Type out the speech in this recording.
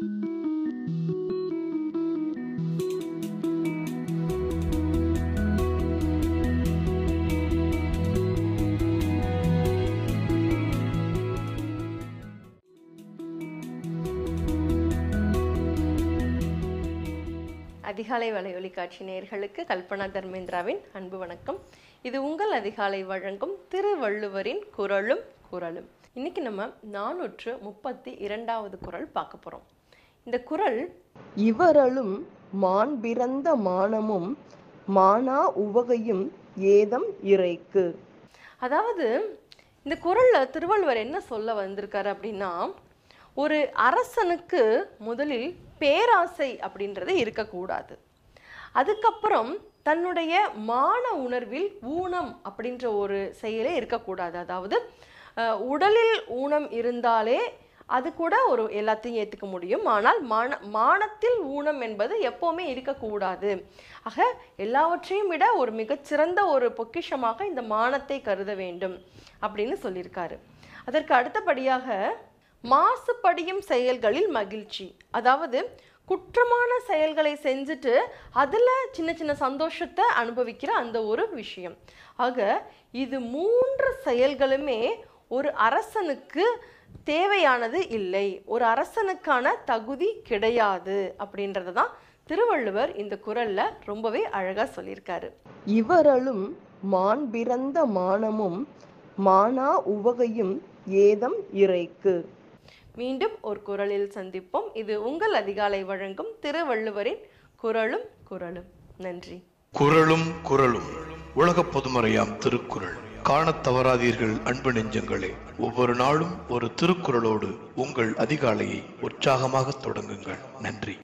அதிகாலை வலையொலி காட்சி நேர்களுக்கு கல்பனா தர்மேந்திராவின் அன்பு வணக்கம் இது உங்கள் அதிகாலை வழங்கும் திருவள்ளுவரின் குரலும் குரலும் இன்னைக்கு நம்ம நானூற்று முப்பத்தி இரண்டாவது குரல் பார்க்க போகிறோம் இந்த குரல் இவரலும் மாண்பிறந்த மானமும் மானா உவகையும் ஏதம் இறைக்கு அதாவது இந்த குரலில் திருவள்ளுவர் என்ன சொல்ல வந்திருக்காரு அப்படின்னா ஒரு அரசனுக்கு முதலில் பேராசை அப்படின்றது இருக்கக்கூடாது அதுக்கப்புறம் தன்னுடைய மான உணர்வில் ஊனம் அப்படின்ற ஒரு செயலே இருக்கக்கூடாது அதாவது உடலில் ஊனம் இருந்தாலே அது கூட ஒரு எல்லாத்தையும் ஏற்றுக்க முடியும் ஆனால் மான மானத்தில் ஊனம் என்பது எப்போவுமே இருக்கக்கூடாது ஆக எல்லாவற்றையும் விட ஒரு மிகச்சிறந்த ஒரு பொக்கிஷமாக இந்த மானத்தை கருத வேண்டும் அப்படின்னு சொல்லியிருக்காரு அதற்கு அடுத்தபடியாக மாசுபடியும் செயல்களில் மகிழ்ச்சி அதாவது குற்றமான செயல்களை செஞ்சுட்டு அதில் சின்ன சின்ன சந்தோஷத்தை அனுபவிக்கிற அந்த ஒரு விஷயம் ஆக இது மூன்று செயல்களுமே ஒரு அரசனுக்கு தேவையானது இல்லை ஒரு அரசனுக்கான தகுதி கிடையாது அப்படின்றத தான் திருவள்ளுவர் இந்த குரல்ல ரொம்பவே அழகா சொல்லியிருக்காரு இவரலும் மாண்பிறந்த மானமும் மானா உவகையும் ஏதம் இறைக்கு மீண்டும் ஒரு குரலில் சந்திப்போம் இது உங்கள் அதிகாலை வழங்கும் திருவள்ளுவரின் குரலும் குரலும் நன்றி குரலும் குரலும் உலக பொதுமறையாம் திருக்குறள் காணத் தவறாதீர்கள் அன்பு நெஞ்சங்களே ஒவ்வொரு நாளும் ஒரு திருக்குறளோடு உங்கள் அதிகாலையை உற்சாகமாக தொடங்குங்கள் நன்றி